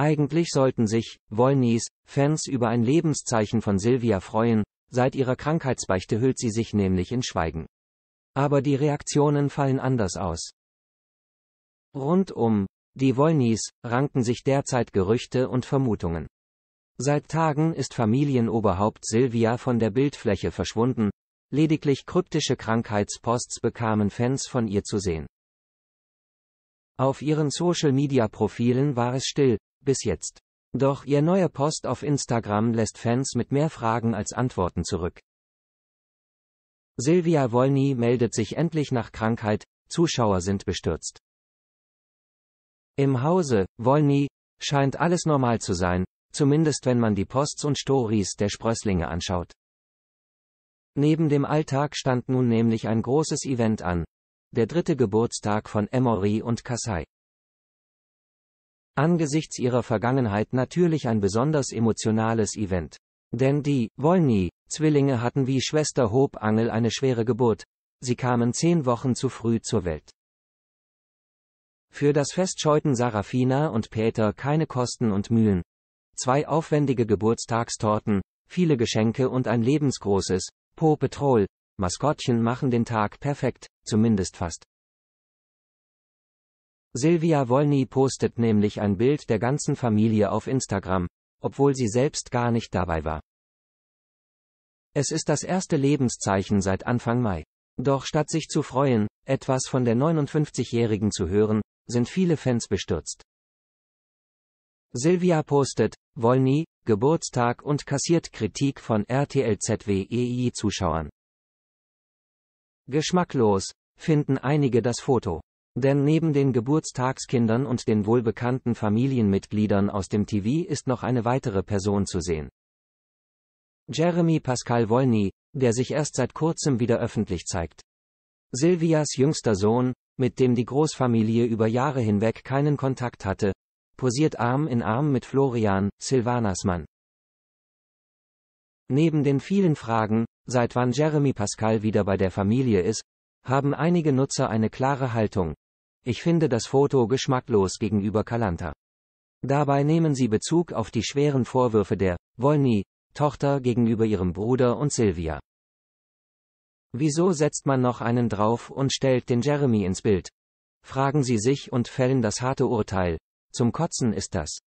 Eigentlich sollten sich, Wollnies, Fans über ein Lebenszeichen von Silvia freuen, seit ihrer Krankheitsbeichte hüllt sie sich nämlich in Schweigen. Aber die Reaktionen fallen anders aus. Rund um, die Wollnies, ranken sich derzeit Gerüchte und Vermutungen. Seit Tagen ist Familienoberhaupt Silvia von der Bildfläche verschwunden, lediglich kryptische Krankheitsposts bekamen Fans von ihr zu sehen. Auf ihren Social-Media-Profilen war es still, bis jetzt. Doch ihr neuer Post auf Instagram lässt Fans mit mehr Fragen als Antworten zurück. Silvia Wolny meldet sich endlich nach Krankheit, Zuschauer sind bestürzt. Im Hause, Wolny, scheint alles normal zu sein, zumindest wenn man die Posts und Stories der Sprösslinge anschaut. Neben dem Alltag stand nun nämlich ein großes Event an. Der dritte Geburtstag von Emory und Kassai angesichts ihrer Vergangenheit natürlich ein besonders emotionales Event. Denn die Wollny Zwillinge hatten wie Schwester Hope Angel eine schwere Geburt. Sie kamen zehn Wochen zu früh zur Welt. Für das Fest scheuten Sarafina und Peter keine Kosten und Mühen. Zwei aufwendige Geburtstagstorten, viele Geschenke und ein lebensgroßes, Po Petrol, Maskottchen machen den Tag perfekt, zumindest fast. Silvia Wolny postet nämlich ein Bild der ganzen Familie auf Instagram, obwohl sie selbst gar nicht dabei war. Es ist das erste Lebenszeichen seit Anfang Mai. Doch statt sich zu freuen, etwas von der 59-Jährigen zu hören, sind viele Fans bestürzt. Silvia postet, Wolny, Geburtstag und kassiert Kritik von RTLZWEI-Zuschauern. Geschmacklos, finden einige das Foto. Denn neben den Geburtstagskindern und den wohlbekannten Familienmitgliedern aus dem TV ist noch eine weitere Person zu sehen. Jeremy Pascal Wolny, der sich erst seit kurzem wieder öffentlich zeigt. Silvias jüngster Sohn, mit dem die Großfamilie über Jahre hinweg keinen Kontakt hatte, posiert Arm in Arm mit Florian, Silvanas Mann. Neben den vielen Fragen, seit wann Jeremy Pascal wieder bei der Familie ist, haben einige Nutzer eine klare Haltung, ich finde das Foto geschmacklos gegenüber Kalanta. Dabei nehmen sie Bezug auf die schweren Vorwürfe der Wolny Tochter gegenüber ihrem Bruder und Sylvia. Wieso setzt man noch einen drauf und stellt den Jeremy ins Bild? Fragen sie sich und fällen das harte Urteil. Zum Kotzen ist das.